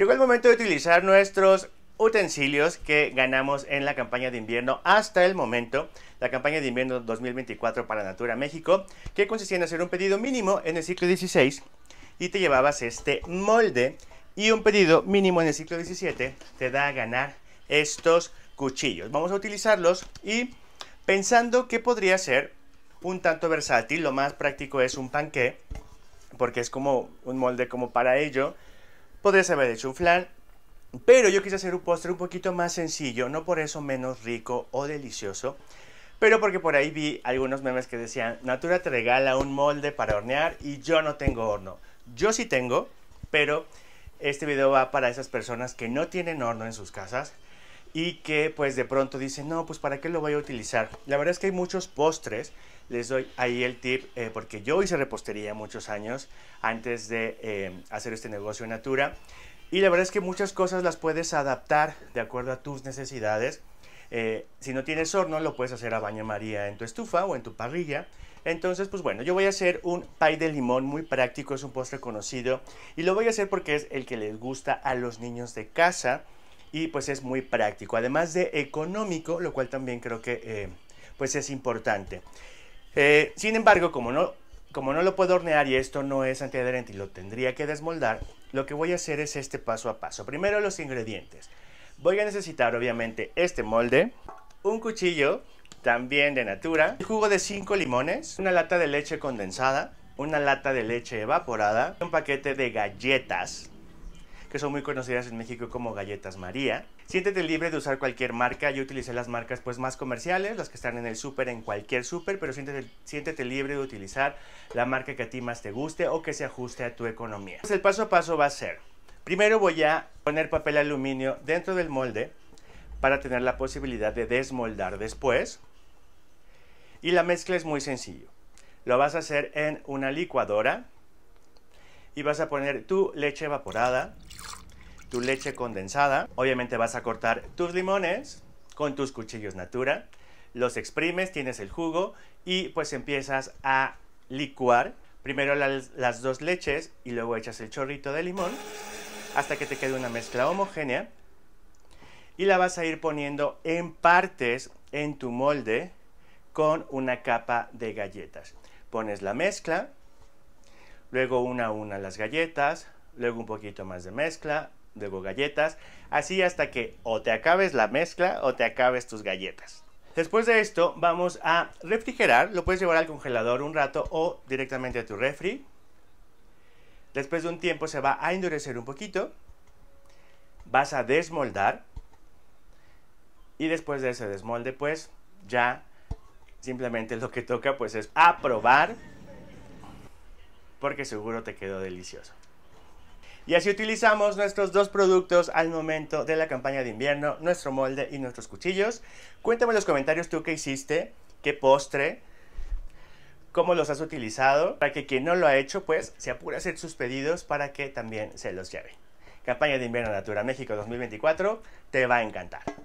Llegó el momento de utilizar nuestros utensilios que ganamos en la campaña de invierno hasta el momento, la campaña de invierno 2024 para Natura México, que consistía en hacer un pedido mínimo en el ciclo 16 y te llevabas este molde y un pedido mínimo en el ciclo 17 te da a ganar estos cuchillos. Vamos a utilizarlos y pensando que podría ser un tanto versátil, lo más práctico es un panque, porque es como un molde como para ello, Podría haber hecho un pero yo quise hacer un postre un poquito más sencillo, no por eso menos rico o delicioso, pero porque por ahí vi algunos memes que decían, Natura te regala un molde para hornear y yo no tengo horno. Yo sí tengo, pero este video va para esas personas que no tienen horno en sus casas y que pues de pronto dicen, no, pues para qué lo voy a utilizar. La verdad es que hay muchos postres, les doy ahí el tip, eh, porque yo hice repostería muchos años antes de eh, hacer este negocio en Natura. Y la verdad es que muchas cosas las puedes adaptar de acuerdo a tus necesidades. Eh, si no tienes horno, lo puedes hacer a baño María en tu estufa o en tu parrilla. Entonces, pues bueno, yo voy a hacer un pie de limón muy práctico, es un postre conocido. Y lo voy a hacer porque es el que les gusta a los niños de casa y pues es muy práctico, además de económico, lo cual también creo que eh, pues es importante. Eh, sin embargo, como no, como no lo puedo hornear y esto no es antiadherente y lo tendría que desmoldar, lo que voy a hacer es este paso a paso. Primero los ingredientes. Voy a necesitar obviamente este molde, un cuchillo también de Natura, jugo de 5 limones, una lata de leche condensada, una lata de leche evaporada, un paquete de galletas, que son muy conocidas en México como galletas María. Siéntete libre de usar cualquier marca. Yo utilicé las marcas pues más comerciales, las que están en el súper, en cualquier súper, pero siéntete, siéntete libre de utilizar la marca que a ti más te guste o que se ajuste a tu economía. Pues, el paso a paso va a ser, primero voy a poner papel aluminio dentro del molde para tener la posibilidad de desmoldar después. Y la mezcla es muy sencillo. Lo vas a hacer en una licuadora y vas a poner tu leche evaporada, tu leche condensada. Obviamente vas a cortar tus limones con tus cuchillos Natura. Los exprimes, tienes el jugo y pues empiezas a licuar. Primero las, dos leches y luego echas el chorrito de limón hasta que te quede una mezcla homogénea. Y la vas a ir poniendo en partes en tu molde con una capa de galletas. Pones la mezcla, luego una a una las galletas, luego un poquito más de mezcla, luego galletas, así hasta que o te acabes la mezcla o te acabes tus galletas. Después de esto vamos a refrigerar, lo puedes llevar al congelador un rato o directamente a tu refri. Después de un tiempo se va a endurecer un poquito, vas a desmoldar y después de ese desmolde pues ya simplemente lo que toca pues es aprobar porque seguro te quedó delicioso. Y así utilizamos nuestros dos productos al momento de la campaña de invierno, nuestro molde y nuestros cuchillos. Cuéntame en los comentarios tú qué hiciste, qué postre, cómo los has utilizado, para que quien no lo ha hecho, pues se apure a hacer sus pedidos para que también se los lleve. Campaña de invierno Natura México 2024 te va a encantar.